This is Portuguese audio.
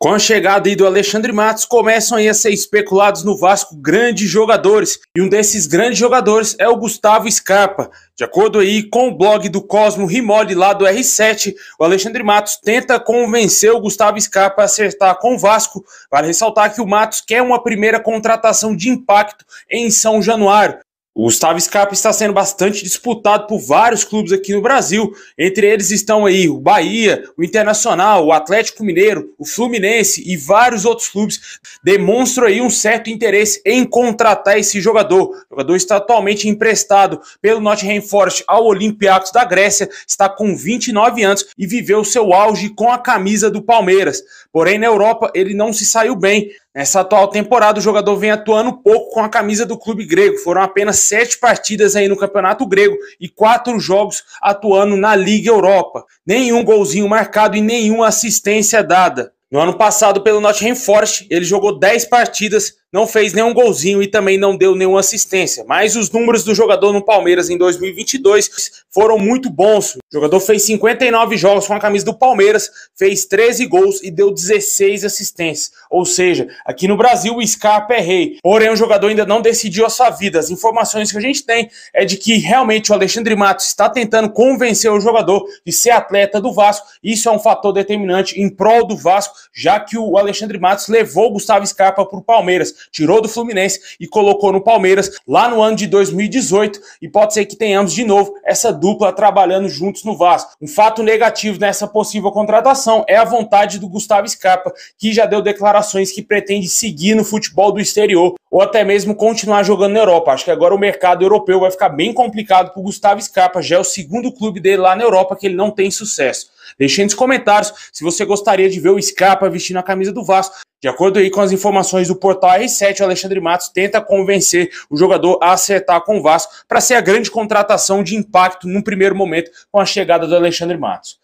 Com a chegada do Alexandre Matos, começam a ser especulados no Vasco grandes jogadores, e um desses grandes jogadores é o Gustavo Scarpa. De acordo aí com o blog do Cosmo Rimoli lá do R7, o Alexandre Matos tenta convencer o Gustavo Scarpa a acertar com o Vasco. Vale ressaltar que o Matos quer uma primeira contratação de impacto em São Januário. O Gustavo Scarpa está sendo bastante disputado por vários clubes aqui no Brasil. Entre eles estão aí o Bahia, o Internacional, o Atlético Mineiro, o Fluminense e vários outros clubes demonstram aí um certo interesse em contratar esse jogador. O jogador está atualmente emprestado pelo Nottingham Forest ao Olympiacos da Grécia, está com 29 anos e viveu seu auge com a camisa do Palmeiras. Porém, na Europa ele não se saiu bem. Nessa atual temporada, o jogador vem atuando pouco com a camisa do clube grego. Foram apenas sete partidas aí no Campeonato Grego e quatro jogos atuando na Liga Europa. Nenhum golzinho marcado e nenhuma assistência dada. No ano passado, pelo Nottingham Forest, ele jogou 10 partidas, não fez nenhum golzinho e também não deu nenhuma assistência. Mas os números do jogador no Palmeiras em 2022 foram muito bons. O jogador fez 59 jogos com a camisa do Palmeiras, fez 13 gols e deu 16 assistências. Ou seja, aqui no Brasil o Scarpa é rei. Porém, o jogador ainda não decidiu a sua vida. As informações que a gente tem é de que realmente o Alexandre Matos está tentando convencer o jogador de ser atleta do Vasco. Isso é um fator determinante em prol do Vasco, já que o Alexandre Matos levou o Gustavo Scarpa para o Palmeiras tirou do Fluminense e colocou no Palmeiras lá no ano de 2018. E pode ser que tenhamos de novo essa dupla trabalhando juntos no Vasco. Um fato negativo nessa possível contratação é a vontade do Gustavo Scarpa, que já deu declarações que pretende seguir no futebol do exterior ou até mesmo continuar jogando na Europa. Acho que agora o mercado europeu vai ficar bem complicado para o Gustavo Scarpa, já é o segundo clube dele lá na Europa que ele não tem sucesso. Deixem nos comentários se você gostaria de ver o Scarpa vestindo a camisa do Vasco. De acordo aí com as informações do portal R7, o Alexandre Matos tenta convencer o jogador a acertar com o Vasco para ser a grande contratação de impacto num primeiro momento com a chegada do Alexandre Matos.